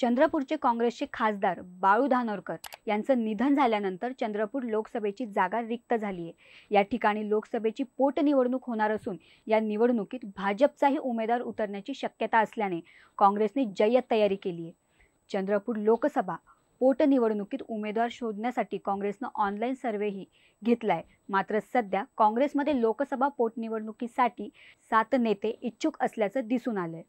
चंद्रपूरचे काँग्रेसचे खासदार बाळू धानोरकर यांचं निधन झाल्यानंतर चंद्रपूर लोकसभेची जागा रिक्त झाली आहे या ठिकाणी लोकसभेची पोटनिवडणूक होणार असून या निवडणुकीत भाजपचाही उमेदवार उतरण्याची शक्यता असल्याने काँग्रेसने जय्यत तयारी केली आहे चंद्रपूर लोकसभा पोटनिवडणुकीत उमेदवार शोधण्यासाठी काँग्रेसनं ऑनलाईन सर्व्हेही घेतला आहे मात्र सध्या काँग्रेसमध्ये लोकसभा पोटनिवडणुकीसाठी सात नेते इच्छुक असल्याचं दिसून आलं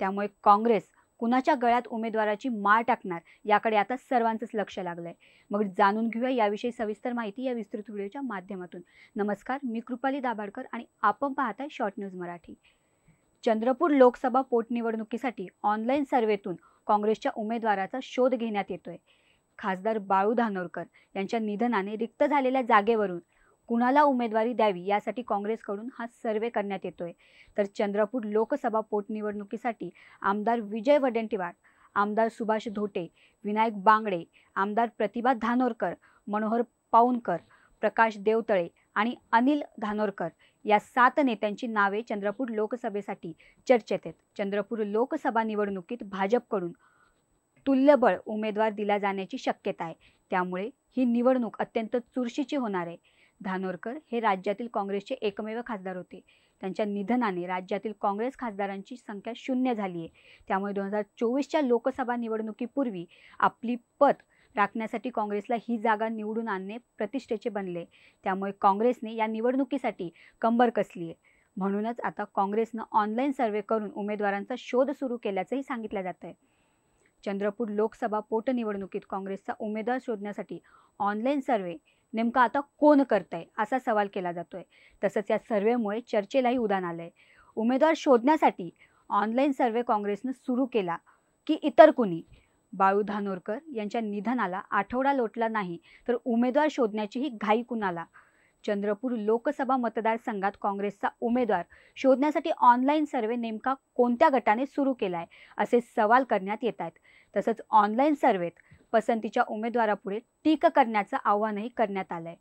त्यामुळे काँग्रेस कुणाच्या गळ्यात उमेदवाराची माळ टाकणार याकडे आता सर्वांचंच लक्ष लागलं आहे मग जाणून घेऊया याविषयी सविस्तर माहिती या विस्तृत व्हिडिओच्या माध्यमातून नमस्कार मी कृपाली दाभाडकर आणि आपण पाहताय शॉर्ट न्यूज मराठी चंद्रपूर लोकसभा पोटनिवडणुकीसाठी ऑनलाईन सर्वेतून काँग्रेसच्या उमेदवाराचा शोध घेण्यात येतोय खासदार बाळू धानोरकर यांच्या निधनाने रिक्त झालेल्या जागेवरून कुणाला उमेदवारी द्यावी यासाठी काँग्रेसकडून हा सर्वे करण्यात येतोय तर चंद्रपूर लोकसभा पोटनिवडणुकीसाठी आमदार विजय वडेंटीवार आमदार सुभाष धोटे विनायक बांगडे आमदार प्रतिभा धानोरकर मनोहर पाऊनकर प्रकाश देवतळे आणि अनिल धानोरकर या सात नेत्यांची नावे चंद्रपूर लोकसभेसाठी चर्चेत आहेत चंद्रपूर लोकसभा निवडणुकीत भाजपकडून तुल्यबळ उमेदवार दिला जाण्याची शक्यता आहे त्यामुळे ही निवडणूक अत्यंत चुरशीची होणार आहे धानोरकर हे राज्यातील काँग्रेसचे एकमेव खासदार होते त्यांच्या निधनाने राज्यातील काँग्रेस खासदारांची संख्या शून्य झाली आहे त्यामुळे दोन हजार चोवीसच्या लोकसभा निवडणुकीपूर्वी आपली पत राखण्यासाठी काँग्रेसला ही जागा निवडून आणणे प्रतिष्ठेचे बनले त्यामुळे काँग्रेसने या निवडणुकीसाठी कंबर कसली आहे म्हणूनच आता काँग्रेसनं ऑनलाईन सर्वे करून उमेदवारांचा शोध सुरू केल्याचंही सांगितलं जातं आहे चंद्रपूर लोकसभा पोटनिवडणुकीत काँग्रेसचा उमेदवार शोधण्यासाठी ऑनलाईन सर्वे नेमका आता कोण आहे असा सवाल केला जातोय तसंच या सर्वेमुळे चर्चेलाही उदान आलंय उमेदवार शोधण्यासाठी ऑनलाईन सर्वे काँग्रेसनं सुरू केला की इतर कुणी बाळू धानोरकर यांच्या निधनाला आठवडा लोटला नाही तर उमेदवार शोधण्याचीही घाई कुणाला चंद्रपूर लोकसभा मतदारसंघात काँग्रेसचा उमेदवार शोधण्यासाठी ऑनलाईन सर्वे नेमका कोणत्या गटाने सुरू केला आहे असे सवाल करण्यात येत आहेत तसंच ऑनलाईन सर्वेत पसंतीच्या उमेदवारापुढे टीका करण्याचं आव्हानही करण्यात आलंय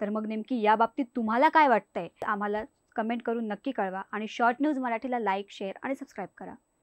तर मग नेमकी या बाबतीत तुम्हाला काय वाटतंय आम्हाला कमेंट करून नक्की कळवा आणि शॉर्ट न्यूज मराठीला लाईक शेअर आणि सबस्क्राईब करा